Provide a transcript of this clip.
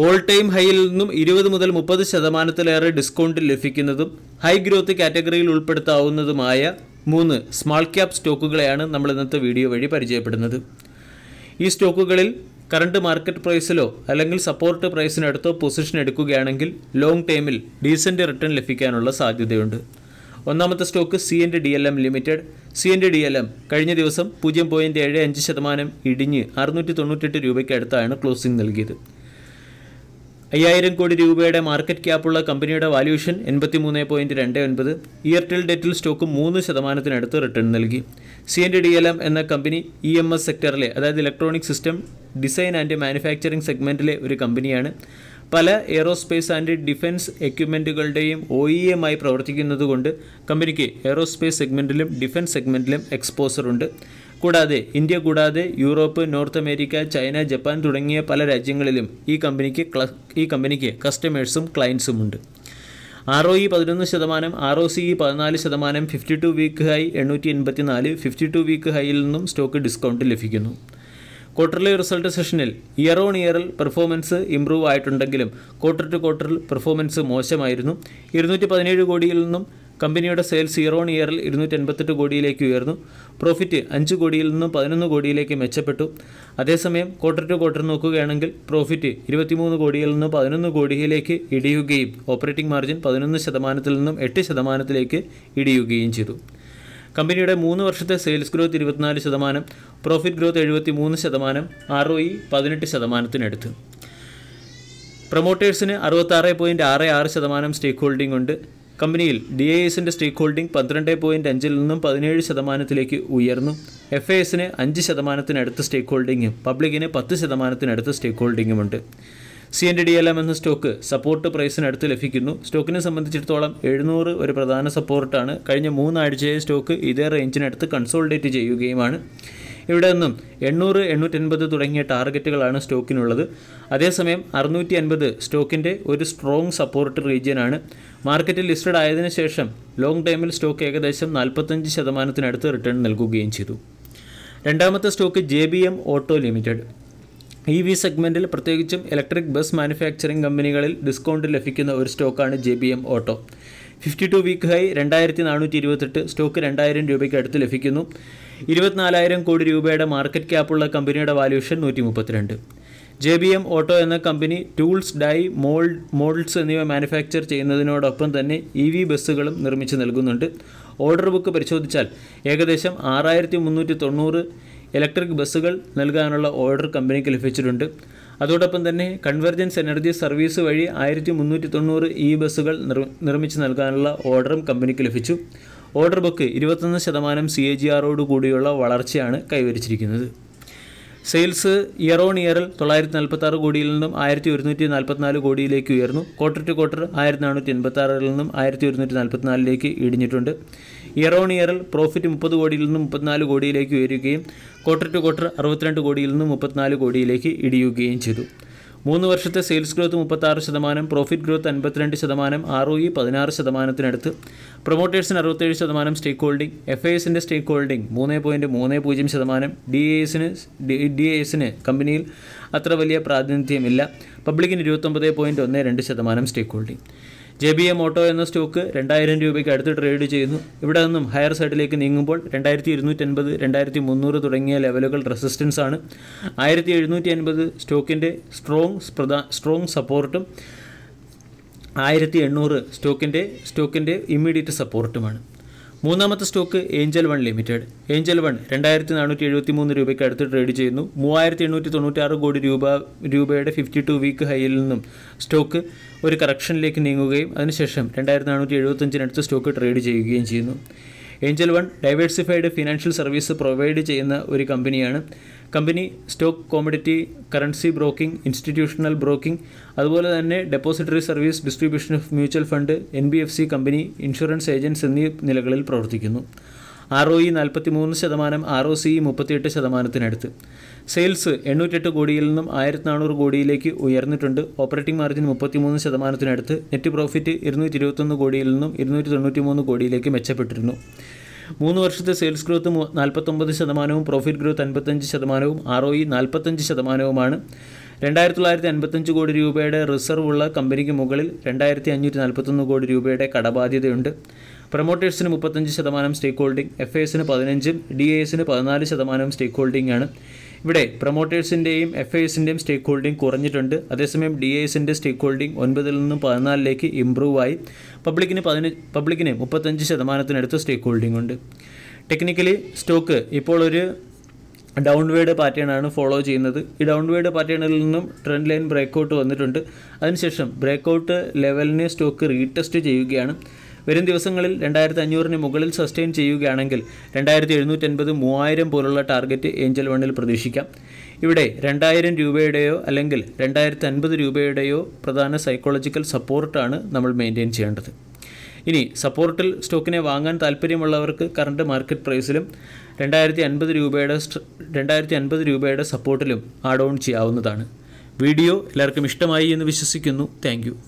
all time ഹൈയിൽ നിന്നും ഇരുപത് മുതൽ മുപ്പത് ശതമാനത്തിലേറെ ഡിസ്കൗണ്ട് ലഭിക്കുന്നതും ഹൈ ഗ്രോത്ത് കാറ്റഗറിയിൽ ഉൾപ്പെടുത്താവുന്നതുമായ മൂന്ന് സ്മാൾ ക്യാപ് സ്റ്റോക്കുകളെയാണ് നമ്മൾ ഇന്നത്തെ വീഡിയോ വഴി പരിചയപ്പെടുന്നത് ഈ സ്റ്റോക്കുകളിൽ കറണ്ട് മാർക്കറ്റ് പ്രൈസിലോ അല്ലെങ്കിൽ സപ്പോർട്ട് പ്രൈസിനടുത്തോ പൊസിഷൻ എടുക്കുകയാണെങ്കിൽ ലോങ് ടൈമിൽ ഡീസൻറ്റ് റിട്ടേൺ ലഭിക്കാനുള്ള സാധ്യതയുണ്ട് ഒന്നാമത്തെ stock C N D L M limited C എൻ്റെ ഡി എൽ എം കഴിഞ്ഞ ദിവസം പൂജ്യം പോയിൻറ്റ് ഏഴ് അഞ്ച് ശതമാനം ഇടിഞ്ഞ് അറുന്നൂറ്റി തൊണ്ണൂറ്റെട്ട് രൂപയ്ക്ക് അടുത്താണ് ക്ലോസിംഗ് നൽകിയത് അയ്യായിരം കോടി രൂപയുടെ മാർക്കറ്റ് ക്യാപ്പുള്ള കമ്പനിയുടെ വാല്യൂഷൻ മൂന്ന് പോയിന്റ് രണ്ട് ഒൻപത് എയർടെൽ ഡെറ്റിൽ സ്റ്റോക്ക് മൂന്ന് ശതമാനത്തിനടുത്ത് റിട്ടേൺ നൽകി C N D L M എന്ന കമ്പനി ഇ എം എസ് സെക്ടറിലെ അതായത് electronic system design and manufacturing സെഗ്മെൻറ്റിലെ ഒരു കമ്പനിയാണ് പല എയറോസ്പേസ് ആൻഡ് ഡിഫൻസ് എക്യുപ്മെൻറ്റുകളുടെയും ഒ ഇ ആയി പ്രവർത്തിക്കുന്നതുകൊണ്ട് കമ്പനിക്ക് എയറോസ്പേസ് സെഗ്മെൻറ്റിലും ഡിഫൻസ് സെഗ്മെൻറ്റിലും എക്സ്പോസറുണ്ട് കൂടാതെ ഇന്ത്യ കൂടാതെ Europe North America China Japan തുടങ്ങിയ പല രാജ്യങ്ങളിലും ഈ കമ്പനിക്ക് ഈ കമ്പനിക്ക് കസ്റ്റമേഴ്സും ക്ലയൻസും ഉണ്ട് ആർ ഒ ഇ പതിനൊന്ന് ശതമാനം ആർ ഒ സി ഇ പതിനാല് ശതമാനം ഫിഫ്റ്റി ടു വീക്ക് ഹൈ എണ്ണൂറ്റി എൺപത്തി നാല് ഫിഫ്റ്റി ടു വീക്ക് ഹൈയിൽ നിന്നും സ്റ്റോക്ക് ഡിസ്കൗണ്ട് ലഭിക്കുന്നു ക്വാർട്ടർലി റിസൾട്ട് സെഷനിൽ ഇയർ ഓൺ ഇയറിൽ പെർഫോമൻസ് ഇംപ്രൂവ് ആയിട്ടുണ്ടെങ്കിലും ക്വാർട്ടർ ടു ക്വാർട്ടറിൽ പെർഫോമൻസ് മോശമായിരുന്നു ഇരുന്നൂറ്റി പതിനേഴ് കോടിയിൽ നിന്നും കമ്പനിയുടെ സെയിൽസ് സീറോ ഇയറിൽ ഇരുന്നൂറ്റി എൺപത്തെട്ട് കോടിയിലേക്ക് ഉയർന്നു പ്രോഫിറ്റ് അഞ്ച് കോടിയിൽ നിന്ന് പതിനൊന്ന് കോടിയിലേക്ക് മെച്ചപ്പെട്ടു അതേസമയം ക്വാർട്ടർ ടു ക്വാർട്ടർ നോക്കുകയാണെങ്കിൽ പ്രോഫിറ്റ് ഇരുപത്തിമൂന്ന് കോടിയിൽ നിന്ന് പതിനൊന്ന് കോടിയിലേക്ക് ഇടിയുകയും ഓപ്പറേറ്റിംഗ് മാർജിൻ പതിനൊന്ന് ശതമാനത്തിൽ നിന്നും എട്ട് ശതമാനത്തിലേക്ക് ഇടിയുകയും ചെയ്തു കമ്പനിയുടെ മൂന്ന് വർഷത്തെ സെയിൽസ് ഗ്രോത്ത് ഇരുപത്തിനാല് ശതമാനം പ്രോഫിറ്റ് ഗ്രോത്ത് എഴുപത്തി മൂന്ന് ശതമാനം ആർ ഒ ഇ പതിനെട്ട് ശതമാനത്തിനടുത്ത് പ്രൊമോട്ടേഴ്സിന് അറുപത്താറ് പോയിൻറ്റ് ആറ് ആറ് ശതമാനം സ്റ്റേക്ക് ഹോൾഡിംഗ് ഉണ്ട് കമ്പനിയിൽ ഡി എ എസിൻ്റെ സ്റ്റേക്ക് ഹോൾഡിംഗ് പന്ത്രണ്ട് പോയിൻറ്റ് അഞ്ചിൽ നിന്നും പതിനേഴ് ശതമാനത്തിലേക്ക് ഉയർന്നു എഫ് എ എസിന് അഞ്ച് ശതമാനത്തിനടുത്ത് സ്റ്റേക്ക് ഹോൾഡിങ്ങും പബ്ലിക്കിന് പത്ത് ശതമാനത്തിനടുത്ത് സ്റ്റേക്ക് ഹോൾഡിങ്ങുമുണ്ട് C N D L M എന്ന സ്റ്റോക്ക് സപ്പോർട്ട് പ്രൈസിനടുത്ത് ലഭിക്കുന്നു സ്റ്റോക്കിനെ സംബന്ധിച്ചിടത്തോളം എഴുന്നൂറ് ഒരു പ്രധാന സപ്പോർട്ടാണ് കഴിഞ്ഞ മൂന്നാഴ്ചയായി സ്റ്റോക്ക് ഇതേ റേഞ്ചിനടുത്ത് കൺസോൾഡേറ്റ് ചെയ്യുകയുമാണ് ഇവിടെ നിന്നും എണ്ണൂറ് എണ്ണൂറ്റൻപത് തുടങ്ങിയ ടാർഗറ്റുകളാണ് സ്റ്റോക്കിനുള്ളത് അതേസമയം അറുന്നൂറ്റി അൻപത് സ്റ്റോക്കിൻ്റെ ഒരു സ്ട്രോങ് സപ്പോർട്ട് റീജിയനാണ് മാർക്കറ്റിൽ ലിസ്റ്റഡ് ആയതിനു ശേഷം ലോങ് ടൈമിൽ സ്റ്റോക്ക് ഏകദേശം നാൽപ്പത്തഞ്ച് ശതമാനത്തിനടുത്ത് റിട്ടേൺ നൽകുകയും ചെയ്തു രണ്ടാമത്തെ stock J B M auto limited E V സെഗ്മെൻറ്റിൽ പ്രത്യേകിച്ചും ഇലക്ട്രിക് ബസ് മാനുഫാക്ചറിംഗ് കമ്പനികളിൽ ഡിസ്കൗണ്ട് ലഭിക്കുന്ന ഒരു സ്റ്റോക്കാണ് J B M auto fifty two week high രണ്ടായിരത്തി നാനൂറ്റി ഇരുപത്തെട്ട് സ്റ്റോക്ക് രണ്ടായിരം രൂപയ്ക്ക് അടുത്ത് ലഭിക്കുന്നു ഇരുപത്തിനാലായിരം കോടി രൂപയുടെ മാർക്കറ്റ് ക്യാപ്പുള്ള കമ്പനിയുടെ വാല്യൂഷൻ നൂറ്റി മുപ്പത്തിരണ്ട് ജെ ബി എം ഓട്ടോ എന്ന company tools die mould moulds എന്നിവ മാനുഫാക്ചർ ചെയ്യുന്നതിനോടൊപ്പം തന്നെ ഇ e വി ബസ്സുകളും നിർമ്മിച്ച് നൽകുന്നുണ്ട് ഓർഡർ ബുക്ക് പരിശോധിച്ചാൽ ഏകദേശം ആറായിരത്തി മുന്നൂറ്റി തൊണ്ണൂറ് ഇലക്ട്രിക് ബസ്സുകൾ നൽകാനുള്ള ഓർഡർ കമ്പനിക്ക് ലഭിച്ചിട്ടുണ്ട് അതോടൊപ്പം തന്നെ കൺവെർജൻസ് എനർജി സർവീസ് വഴി ആയിരത്തി മുന്നൂറ്റി തൊണ്ണൂറ് ഇ e ബസ്സുകൾ നിർമ്മിച്ച് നൽകാനുള്ള ഓർഡറും കമ്പനിക്ക് ലഭിച്ചു ഓർഡർ ബുക്ക് ഇരുപത്തൊന്ന് ശതമാനം സി എ ജി ആറോട് കൂടിയുള്ള വളർച്ചയാണ് കൈവരിച്ചിരിക്കുന്നത് സെയിൽസ് ഇയർ ഓൺ ഇയറിൽ തൊള്ളായിരത്തി നാൽപ്പത്തി ആറ് കോടിയിൽ നിന്നും ആയിരത്തി ഒരുന്നൂറ്റി നാൽപ്പത്തിനാല് കോടിയിലേക്ക് ഉയർന്നു ക്വാർട്ടർ ടു ക്വാർട്ടർ ആയിരത്തി നാനൂറ്റി എൺപത്തി ആറിൽ നിന്നും ആയിരത്തി ഒരുന്നൂറ്റി നാൽപ്പത്തിനാലിലേക്ക് ഇടിഞ്ഞിട്ടുണ്ട് ഇയർ ഓൺ ഇയറിൽ പ്രോഫിറ്റ് മുപ്പത് കോടിയിൽ നിന്നും മുപ്പത്തിനാല് കോടിയിലേക്ക് ഉയരുകയും ക്വാർട്ടർ ടു ക്വാർട്ടർ അറുപത്തിരണ്ട് കോടിയിൽ നിന്നും മുപ്പത്തിനാല് കോടിയിലേക്ക് ഇടിയുകയും ചെയ്തു മൂന്ന് വർഷത്തെ സെയിൽസ് ഗ്രോത്ത് മുപ്പത്താറ് ശതമാനം പ്രോഫിറ്റ് ഗ്രോത്ത് അൻപത്തിരണ്ട് ശതമാനം ആർ ഒ ഇ പതിനാറ് ശതമാനത്തിനടുത്ത് പ്രൊമോട്ടേഴ്സിന് അറുപത്തേഴ് ശതമാനം സ്റ്റേക്ക് ഹോൾഡിംഗ് എഫ് ഐ എസിൻ്റെ സ്റ്റേക്ക് ഹോൾഡിംഗ് മൂന്ന് പോയിൻറ്റ് മൂന്ന് പൂജ്യം ശതമാനം ഡി എ എസിന് ഡി എ എസിന് കമ്പനിയിൽ അത്ര വലിയ പ്രാതിനിധ്യമില്ല പബ്ലിക്കിന് ഇരുപത്തൊമ്പത് പോയിൻറ്റ് ഒന്ന് രണ്ട് ശതമാനം stake holding J B M auto എന്ന സ്റ്റോക്ക് രണ്ടായിരം രൂപയ്ക്ക് അടുത്ത് ട്രേഡ് ചെയ്യുന്നു ഇവിടെ നിന്നും ഹയർ സൈഡിലേക്ക് നീങ്ങുമ്പോൾ രണ്ടായിരത്തി ഇരുന്നൂറ്റൻപത് രണ്ടായിരത്തി മുന്നൂറ് തുടങ്ങിയ ലെവലുകൾ റെസിസ്റ്റൻസ് ആണ് ആയിരത്തി എഴുന്നൂറ്റി അൻപത് സ്റ്റോക്കിൻ്റെ സ്ട്രോങ് പ്രധാ സ്ട്രോങ് സപ്പോർട്ടും ആയിരത്തി എണ്ണൂറ് സ്റ്റോക്കിൻ്റെ സ്റ്റോക്കിൻ്റെ ഇമ്മീഡിയറ്റ് സപ്പോർട്ടുമാണ് മൂന്നാമത്തെ stock Angel One limited Angel One രണ്ടായിരത്തി നാനൂറ്റി എഴുപത്തി മൂന്ന് രൂപയ്ക്ക് അടുത്ത് ട്രേഡ് ചെയ്യുന്നു മൂവായിരത്തി എണ്ണൂറ്റി തൊണ്ണൂറ്റി ആറ് കോടി രൂപ രൂപയുടെ ഫിഫ്റ്റി ടു വീക്ക് ഹൈയിൽ നിന്നും സ്റ്റോക്ക് ഒരു കറക്ഷനിലേക്ക് നീങ്ങുകയും അതിനുശേഷം രണ്ടായിരത്തി നാനൂറ്റി എഴുപത്തഞ്ചിനടുത്ത് സ്റ്റോക്ക് ട്രേഡ് ചെയ്യുകയും ചെയ്യുന്നു Angel One diversified financial service provide ചെയ്യുന്ന ഒരു കമ്പനിയാണ് company stock commodity currency broking institutional broking അതുപോലെ തന്നെ depository service distribution of mutual fund N company insurance agents എന്നീ നിലകളിൽ പ്രവർത്തിക്കുന്നു ആർ ഒ ഇ നാൽപ്പത്തി മൂന്ന് ശതമാനം ആർ ഒ സി മുപ്പത്തിയെട്ട് ശതമാനത്തിനടുത്ത് സെയിൽസ് എണ്ണൂറ്റെട്ട് കോടിയിൽ നിന്നും ആയിരത്തി നാനൂറ് കോടിയിലേക്ക് ഉയർന്നിട്ടുണ്ട് ഓപ്പറേറ്റിംഗ് മാർജിൻ മുപ്പത്തിമൂന്ന് ശതമാനത്തിനടുത്ത് നെറ്റ് പ്രോഫിറ്റ് ഇരുന്നൂറ്റി ഇരുപത്തൊന്ന് കോടിയിൽ നിന്നും ഇരുന്നൂറ്റി തൊണ്ണൂറ്റി മൂന്ന് കോടിയിലേക്ക് മെച്ചപ്പെട്ടിരുന്നു മൂന്ന് വർഷത്തെ സെയിൽസ് ഗ്രോത്ത് നാൽപ്പത്തൊമ്പത് ശതമാനവും പ്രോഫിറ്റ് ഗ്രോത്ത് അൻപത്തഞ്ച് ശതമാനവും ആർ ഒ ഇ നാൽപ്പത്തഞ്ച് ശതമാനവുമാണ് രണ്ടായിരത്തി തൊള്ളായിരത്തി അൻപത്തഞ്ച് കോടി രൂപയുടെ റിസർവ് ഉള്ള കമ്പനിക്ക് മുകളിൽ രണ്ടായിരത്തി അഞ്ഞൂറ്റി നാൽപ്പത്തൊന്ന് കോടി രൂപയുടെ കടബാധ്യതയുണ്ട് പ്രൊമോട്ടേഴ്സിന് മുപ്പത്തഞ്ച് ശതമാനം സ്റ്റേക്ക് ഹോൾഡിംഗ് എഫ് എസിന് പതിനഞ്ചും ഡി എസിന് പതിനാല് ശതമാനം സ്റ്റേക്ക് ഹോൾഡിംഗ് ആണ് ഇവിടെ പ്രൊമോട്ടേഴ്സിൻ്റെയും എഫ് എസിൻ്റെയും സ്റ്റേക്ക് ഹോൾഡിംഗ് കുറഞ്ഞിട്ടുണ്ട് അതേസമയം ഡി എസിൻ്റെ സ്റ്റേക്ക് ഹോൾഡിംഗ് ഒൻപതിൽ നിന്നും പതിനാലിലേക്ക് ഇമ്പ്രൂവ് ആയി പബ്ലിക്കിന് പതിന പബ്ലിക്കിന് മുപ്പത്തഞ്ച് ശതമാനത്തിനടുത്ത് സ്റ്റേക്ക് ഹോൾഡിംഗ് ഉണ്ട് ടെക്നിക്കലി സ്റ്റോക്ക് ഇപ്പോൾ ഒരു ഡൗൺവേഡ് പാറ്റേണാണ് ഫോളോ ചെയ്യുന്നത് ഈ ഡൗൺവേഡ് പാറ്റേണിൽ നിന്നും ട്രെൻഡ് ലൈൻ ബ്രേക്കൗട്ട് വന്നിട്ടുണ്ട് അതിനുശേഷം ബ്രേക്കൗട്ട് ലെവലിനെ സ്റ്റോക്ക് റീടെസ്റ്റ് ചെയ്യുകയാണ് വരും ദിവസങ്ങളിൽ രണ്ടായിരത്തി അഞ്ഞൂറിന് മുകളിൽ സസ്റ്റെയിൻ ചെയ്യുകയാണെങ്കിൽ രണ്ടായിരത്തി എഴുന്നൂറ്റൻപത് മൂവായിരം പോലുള്ള ടാർഗറ്റ് ഏഞ്ചൽ വണ്ണിൽ പ്രതീക്ഷിക്കാം ഇവിടെ രണ്ടായിരം രൂപയുടെയോ അല്ലെങ്കിൽ രണ്ടായിരത്തി അൻപത് രൂപയുടെയോ പ്രധാന സൈക്കോളജിക്കൽ സപ്പോർട്ടാണ് നമ്മൾ മെയിൻറ്റെയിൻ ചെയ്യേണ്ടത് ഇനി സപ്പോർട്ടിൽ സ്റ്റോക്കിനെ വാങ്ങാൻ താല്പര്യമുള്ളവർക്ക് കറണ്ട് മാർക്കറ്റ് പ്രൈസിലും രണ്ടായിരത്തി അൻപത് രൂപയുടെ രണ്ടായിരത്തി അൻപത് രൂപയുടെ സപ്പോർട്ടിലും ആഡ് ഓൺ ചെയ്യാവുന്നതാണ് വീഡിയോ എല്ലാവർക്കും ഇഷ്ടമായി എന്ന് വിശ്വസിക്കുന്നു താങ്ക്